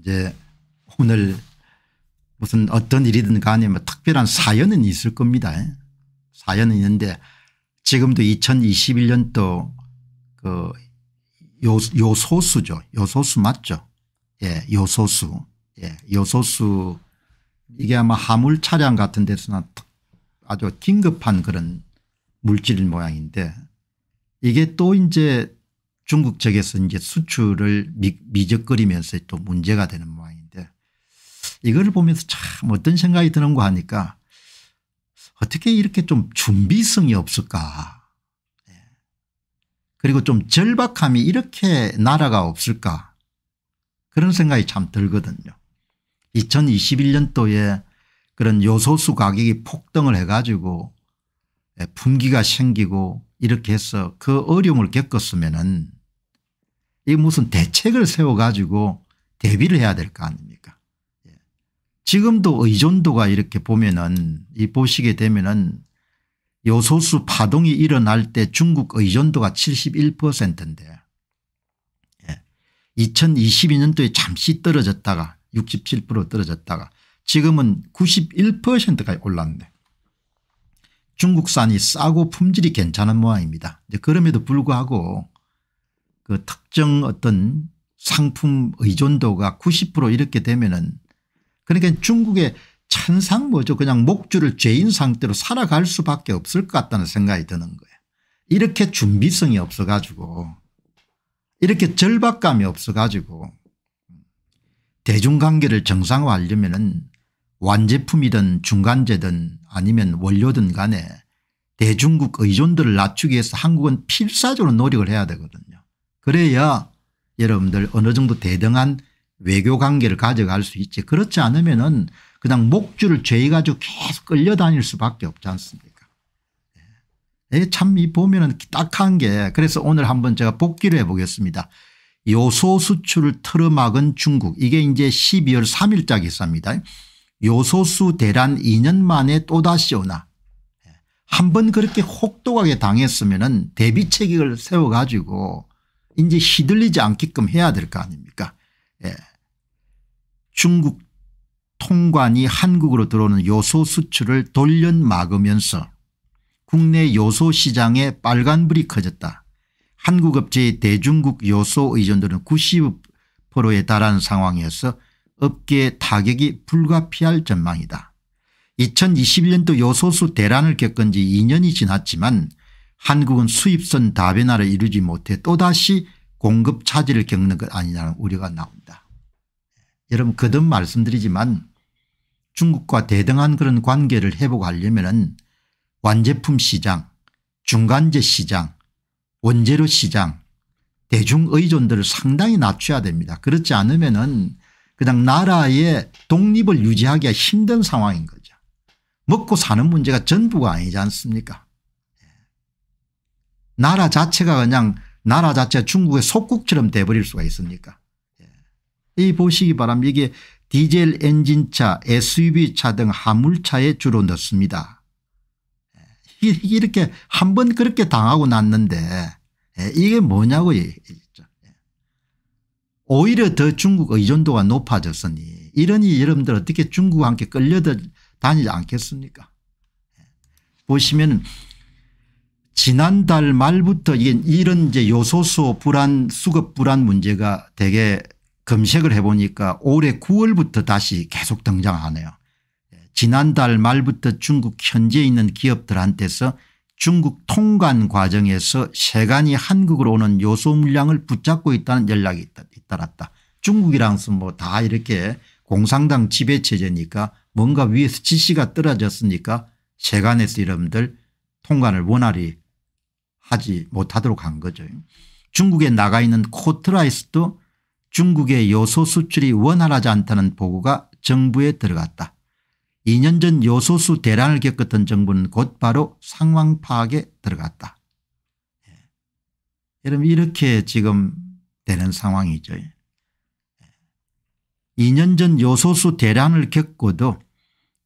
이제 오늘 무슨 어떤 일이든 간에 뭐 특별한 사연은 있을 겁니다. 사연은 있는데 지금도 2021년도 그 요, 요소수죠. 요소수 맞죠. 예, 요소수. 예, 요소수 이게 아마 화물 차량 같은 데서나 아주 긴급한 그런 물질 모양인데 이게 또 이제 중국 측에서 이제 수출을 미, 적거리면서또 문제가 되는 모양인데 이걸 보면서 참 어떤 생각이 드는가 하니까 어떻게 이렇게 좀 준비성이 없을까 예. 그리고 좀 절박함이 이렇게 나라가 없을까 그런 생각이 참 들거든요. 2021년도에 그런 요소수 가격이 폭등을 해가지고 예, 분기가 생기고 이렇게 해서 그 어려움을 겪었으면은 이 무슨 대책을 세워가지고 대비를 해야 될 거 아닙니까 예. 지금도 의존도가 이렇게 보면은 이 보시게 되면은 요소수 파동이 일어날 때 중국 의존도가 71%인데 예. 2022년도에 잠시 떨어졌다가 67% 떨어졌다가 지금은 91%까지 올랐네 중국산이 싸고 품질이 괜찮은 모양입니다. 그런 그럼에도 불구하고 그 특정 어떤 상품 의존도가 90% 이렇게 되면은 그러니까 중국의 천상 뭐죠 그냥 목줄을 죄인 상태로 살아갈 수밖에 없을 것 같다는 생각이 드는 거예요. 이렇게 준비성이 없어 가지고 이렇게 절박감이 없어 가지고 대중관계를 정상화하려면 은 완제품이든 중간재든 아니면 원료든 간에 대중국 의존도를 낮추기 위해서 한국은 필사적으로 노력을 해야 되거든요. 그래야 여러분들 어느 정도 대등한 외교 관계를 가져갈 수 있지 그렇지 않으면 은 그냥 목줄을 죄 가지고 계속 끌려다닐 수밖에 없지 않습니까 예. 예, 참이 보면 은 딱한 게 그래서 오늘 한번 제가 복기를 해보겠습니다. 요소 수출을 틀어막은 중국 이게 이제 12월 3일자 기사입니다. 요소수 대란 2년 만에 또다시 오나 예. 한번 그렇게 혹독하게 당했으면 대비책을 세워가지고 이제 휘둘리지 않게끔 해야 될 거 아닙니까 예. 중국 통관이 한국으로 들어오는 요소 수출을 돌연 막으면서 국내 요소 시장에 빨간불이 커졌다. 한국 업체의 대중국 요소 의존도는 90%에 달하는 상황이어서업계에 타격이 불가피할 전망이다. 2021년도 요소수 대란을 겪은 지 2년이 지났지만 한국은 수입선 다변화를 이루지 못해 또다시 공급 차질을 겪는 것 아니냐는 우려가 나온다. 예, 여러분 거듭 말씀드리지만 중국과 대등한 그런 관계를 회복하려면 완제품 시장 중간재 시장 원재료 시장 대중의존들을 상당히 낮춰야 됩니다. 그렇지 않으면 은 그냥 나라의 독립을 유지하기가 힘든 상황인 거죠. 먹고 사는 문제가 전부가 아니지 않습니까 나라 자체가 그냥 나라 자체 중국의 속국처럼 돼버릴 수가 있습니까 예. 이 보시기 바랍니다. 이게 디젤 엔진차 SUV차 등 화물차에 주로 넣습니다. 예. 이렇게 한번 그렇게 당하고 났는데 예, 이게 뭐냐고 오히려 더 중국 의존도가 높아졌으니 이러니 여러분들 어떻게 중국과 함께 끌려다니지 않겠습니까 보시면 지난달 말부터 이런 이제 요소수 불안 수급 불안 문제가 되게 검색을 해보니까 올해 9월부터 다시 계속 등장하네요. 지난달 말부터 중국 현지에 있는 기업들한테서 중국 통관 과정에서 세간이 한국으로 오는 요소 물량을 붙잡고 있다는 연락이 잇따랐다. 중국이랑서 뭐다 이렇게 공산당 지배체제니까 뭔가 위에서 지시가 떨어졌으니까 세간에서 이름들 통관을 원활히 하지 못하도록 한 거죠. 중국에 나가 있는 코트라이스도 중국의 요소 수출이 원활하지 않다는 보고가 정부에 들어갔다. 2년 전 요소수 대란을 겪었던 정부는 곧바로 상황 파악에 들어갔다. 예. 여러분 이렇게 지금 되는 상황이죠. 2년 예. 전 요소수 대란을 겪고도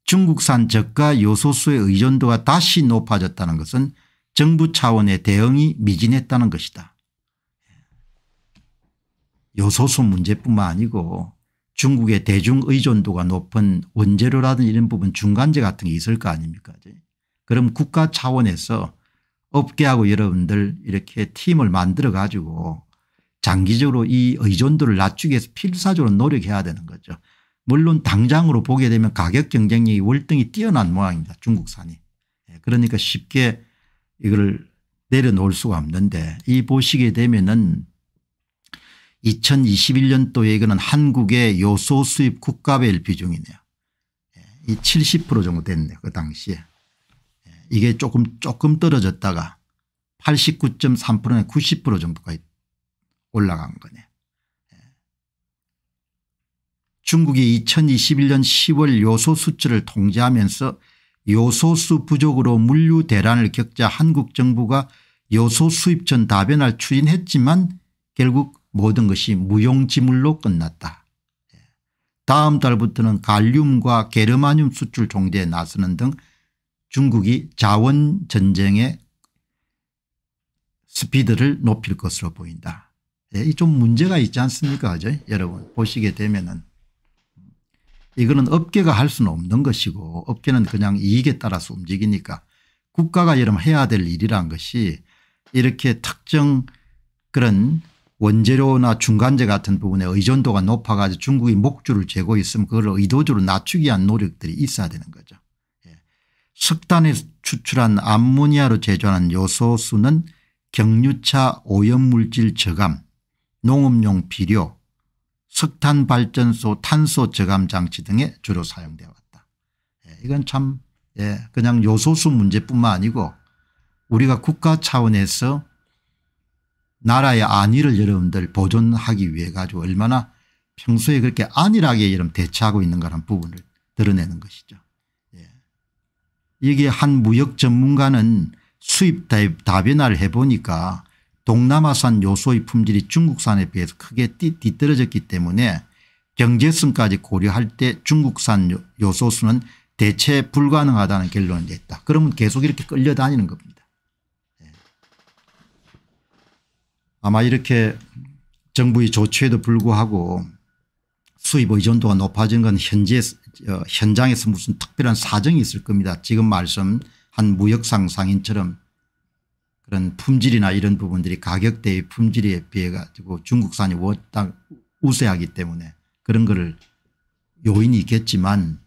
중국산 저가 요소수의 의존도가 다시 높아졌다는 것은 정부 차원의 대응이 미진했다는 것이다. 요소수 문제뿐만 아니고 중국의 대중의존도가 높은 원재료라든지 이런 부분 중간재 같은 게 있을 거 아닙니까 그럼 국가 차원에서 업계하고 여러분들 이렇게 팀을 만들어 가지고 장기적으로 이 의존도를 낮추기 위해서 필사적으로 노력해야 되는 거죠. 물론 당장으로 보게 되면 가격 경쟁력이 월등히 뛰어난 모양입니다. 중국산이. 예, 그러니까 쉽게 이걸 내려놓을 수가 없는데 이 보시게 되면은 2021년도에 이거는 한국의 요소 수입 국가별 비중이네요. 예, 이70% 정도 됐네요. 그 당시에. 예, 이게 조금 조금 떨어졌다가 89.3%에 90% 정도까지 올라간 거네. 요 예. 중국이 2021년 10월 요소 수치를 통제하면서 요소수 부족으로 물류 대란을 겪자 한국 정부가 요소 수입 전 다변화를 추진했지만 결국 모든 것이 무용지물로 끝났다. 예. 다음 달부터는 갈륨과 게르마늄 수출 종대에 나서는 등 중국이 자원전쟁의 스피드를 높일 것으로 보인다. 예, 좀 문제가 있지 않습니까 그죠 여러분 보시게 되면 은 이거는 업계가 할 수는 없는 것이고 업계는 그냥 이익에 따라서 움직이니까 국가가 여러분 해야 될 일이란 것이 이렇게 특정 그런 원재료나 중간재 같은 부분에 의존도가 높아가지고 중국이 목줄을 재고 있으면 그걸 의도적으로 낮추기 위한 노력들이 있어야 되는 거죠. 예. 석탄에서 추출한 암모니아로 제조하는 요소수는 경유차 오염물질 저감, 농업용 비료, 석탄발전소 탄소 저감장치 등에 주로 사용되어 왔다. 예, 이건 참 예, 그냥 요소수 문제뿐만 아니고 우리가 국가 차원에서 나라의 안위를 여러분들 보존하기 위해 가지고 얼마나 평소에 그렇게 안일하게 여러 대처하고 있는가란 부분을 드러내는 것이죠. 여기 예. 한 무역 전문가는 수입 다변화를 해보니까 동남아산 요소의 품질이 중국산에 비해서 크게 뒤떨어졌기 때문에 경제성까지 고려할 때 중국산 요소수는 대체 불가능하다는 결론이 됐다. 그러면 계속 이렇게 끌려다니는 겁니다. 예. 아마 이렇게 정부의 조치에도 불구하고 수입 의존도가 높아진 건 현재 어, 현장에서 무슨 특별한 사정이 있을 겁니다. 지금 말씀한 무역상 상인처럼 그런 품질이나 이런 부분들이 가격대의 품질에 비해 가지고 중국산이 워딱 우세하기 때문에 그런 거를 요인이 있겠지만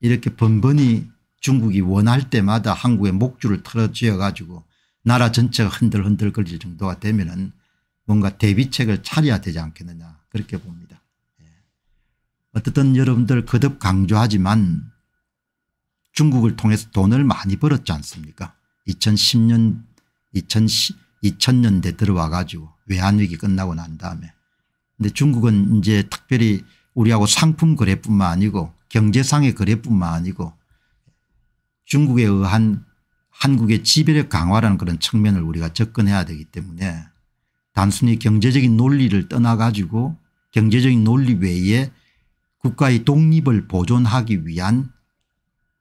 이렇게 번번이 중국이 원할 때마다 한국의 목줄을 틀어쥐어 가지고 나라 전체가 흔들흔들 거릴 정도가 되면은 뭔가 대비책을 차려야 되지 않겠느냐 그렇게 봅니다. 예. 어떻든 여러분들 거듭 강조하지만 중국을 통해서 돈을 많이 벌었지 않습니까 2010년 2000, 년대 들어와 가지고 외환위기 끝나고 난 다음에 근데 중국은 이제 특별히 우리하고 상품 거래뿐만 아니고 경제상의 거래뿐만 아니고 중국에 의한 한국의 지배력 강화라는 그런 측면을 우리가 접근해야 되기 때문에 단순히 경제적인 논리를 떠나 가지고 경제적인 논리 외에 국가의 독립을 보존하기 위한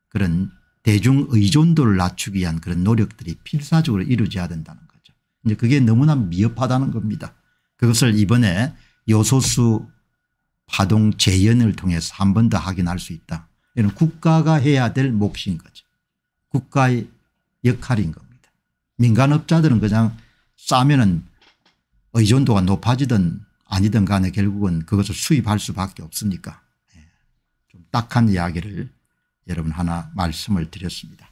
그런 대중 의존도를 낮추기 위한 그런 노력들이 필사적으로 이루어져야 된다는 거죠. 이제 그게 너무나 미흡하다는 겁니다. 그것을 이번에 요소수 파동 재연을 통해서 한 번 더 확인할 수 있다. 이는 국가가 해야 될 몫인 거죠. 국가의 역할인 겁니다. 민간업자들은 그냥 싸면은 의존도가 높아지든 아니든 간에 결국은 그것을 수입할 수밖에 없으니까 예. 좀 딱한 이야기를 여러분 하나 말씀을 드렸습니다.